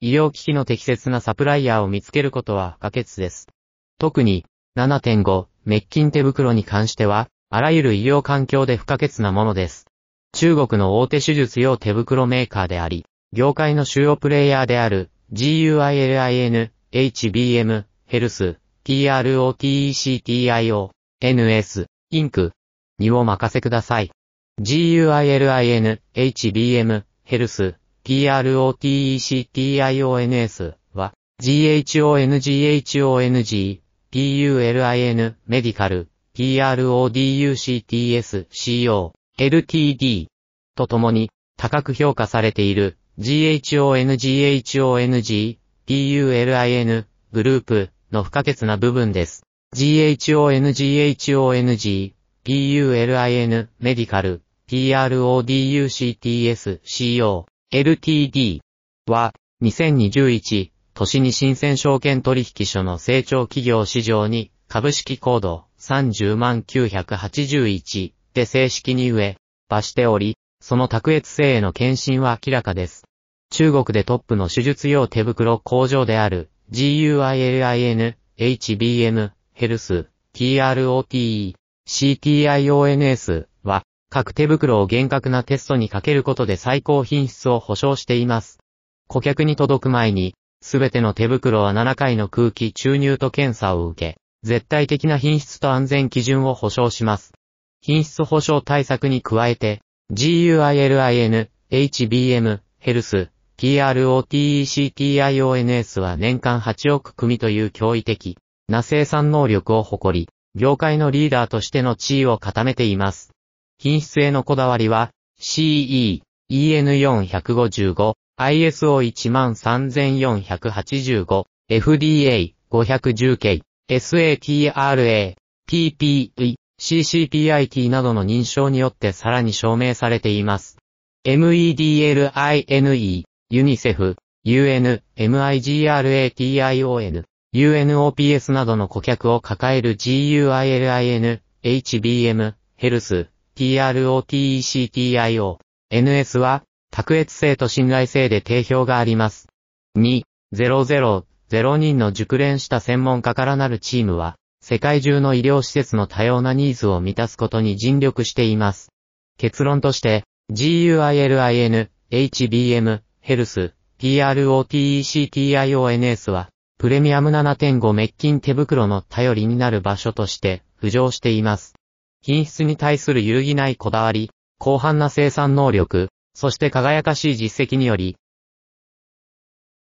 医療機器の適切なサプライヤーを見つけることは不可欠です。特に、7.5、滅菌手袋に関しては、あらゆる医療環境で不可欠なものです。中国の大手手術用手袋メーカーであり、業界の主要プレイヤーである GUILIN、HBM、ヘルス、TROTECTIO、NS、インクにお任せください。GUILIN、HBM、ヘルス、TROTECTIONS は GHONGHONG PULIN メディカル PRODUCTS CO LTD とともに高く評価されている GHONGHONG PULIN グループの不可欠な部分です。GHONGHONG PULIN メディカル PRODUCTS CO LTD は2021年に新鮮証券取引所の成長企業市場に株式コード30981で正式に植え、場しており、その卓越性への献身は明らかです。中国でトップの手術用手袋工場である GUILIN、HBM、ヘルス、TROTE、CTIONS は各手袋を厳格なテストにかけることで最高品質を保証しています。顧客に届く前に、すべての手袋は7回の空気注入と検査を受け、絶対的な品質と安全基準を保証します。品質保証対策に加えて、GUILIN、HBM、ヘルス、PROTECTIONS は年間8億組という驚異的な生産能力を誇り、業界のリーダーとしての地位を固めています。品質へのこだわりは、CE、EN455、ISO13485、FDA、510K、SATRA、PPE、CCPIT などの認証によってさらに証明されています。MEDLINE、UNICEF、UN、MIGRATION、UNOPS などの顧客を抱える GUILIN、HBM、ヘルス、TROTECTIO。NS は、卓越性と信頼性で定評があります。2、00、0人の熟練した専門家からなるチームは、世界中の医療施設の多様なニーズを満たすことに尽力しています。結論として、GUILIN、HBM、ヘルス、PROTECTIONS は、プレミアム7.5滅菌手袋の頼りになる場所として浮上しています。品質に対する揺るぎないこだわり、広範な生産能力、そして輝かしい実績により、